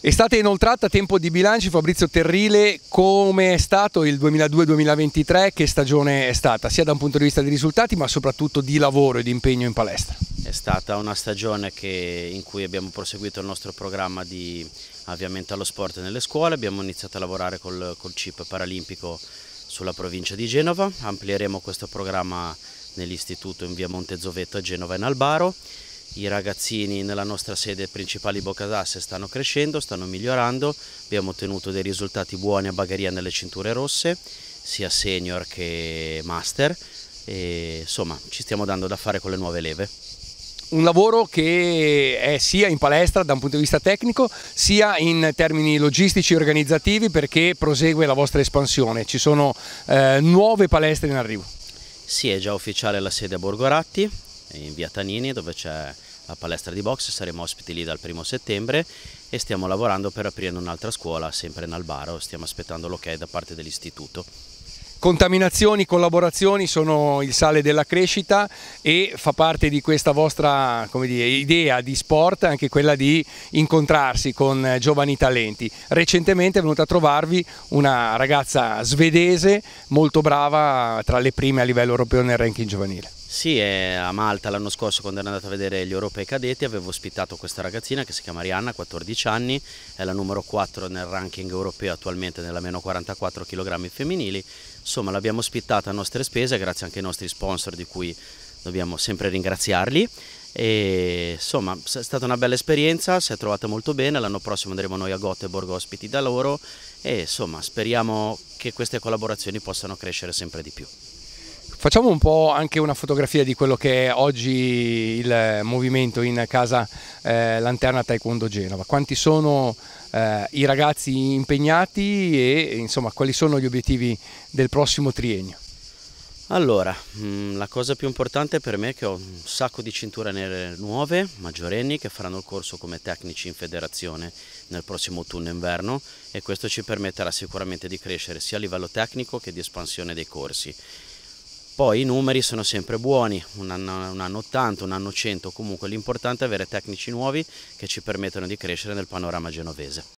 È stata inoltrata a tempo di bilanci Fabrizio Terrile come è stato il 2002-2023, che stagione è stata sia da un punto di vista di risultati ma soprattutto di lavoro e di impegno in palestra? È stata una stagione che, in cui abbiamo proseguito il nostro programma di avviamento allo sport nelle scuole, abbiamo iniziato a lavorare col, col CIP paralimpico sulla provincia di Genova, amplieremo questo programma nell'istituto in via Montezovetto a Genova e in Albaro i ragazzini nella nostra sede principale Bocatasse stanno crescendo, stanno migliorando, abbiamo ottenuto dei risultati buoni a Bagheria nelle cinture rosse, sia senior che master, e, insomma ci stiamo dando da fare con le nuove leve un lavoro che è sia in palestra da un punto di vista tecnico sia in termini logistici e organizzativi perché prosegue la vostra espansione, ci sono eh, nuove palestre in arrivo. Sì, è già ufficiale la sede a Borgoratti, in via Tanini, dove c'è la palestra di box, saremo ospiti lì dal primo settembre e stiamo lavorando per aprire un'altra scuola sempre in Albaro, stiamo aspettando l'ok da parte dell'istituto. Contaminazioni, collaborazioni sono il sale della crescita e fa parte di questa vostra dire, idea di sport anche quella di incontrarsi con giovani talenti. Recentemente è venuta a trovarvi una ragazza svedese molto brava tra le prime a livello europeo nel ranking giovanile. Sì, a Malta l'anno scorso quando ero andato a vedere gli europei cadetti avevo ospitato questa ragazzina che si chiama Arianna, 14 anni, è la numero 4 nel ranking europeo attualmente nella meno 44 kg femminili, insomma l'abbiamo ospitata a nostre spese grazie anche ai nostri sponsor di cui dobbiamo sempre ringraziarli e, insomma è stata una bella esperienza, si è trovata molto bene, l'anno prossimo andremo noi a Gothenburg ospiti da loro e insomma speriamo che queste collaborazioni possano crescere sempre di più. Facciamo un po' anche una fotografia di quello che è oggi il movimento in casa eh, Lanterna Taekwondo Genova. Quanti sono eh, i ragazzi impegnati e insomma quali sono gli obiettivi del prossimo triennio? Allora, mm, la cosa più importante per me è che ho un sacco di cinture nere nuove, maggiorenni, che faranno il corso come tecnici in federazione nel prossimo autunno-inverno e questo ci permetterà sicuramente di crescere sia a livello tecnico che di espansione dei corsi. Poi i numeri sono sempre buoni, un anno, un anno 80, un anno 100, comunque l'importante è avere tecnici nuovi che ci permettono di crescere nel panorama genovese.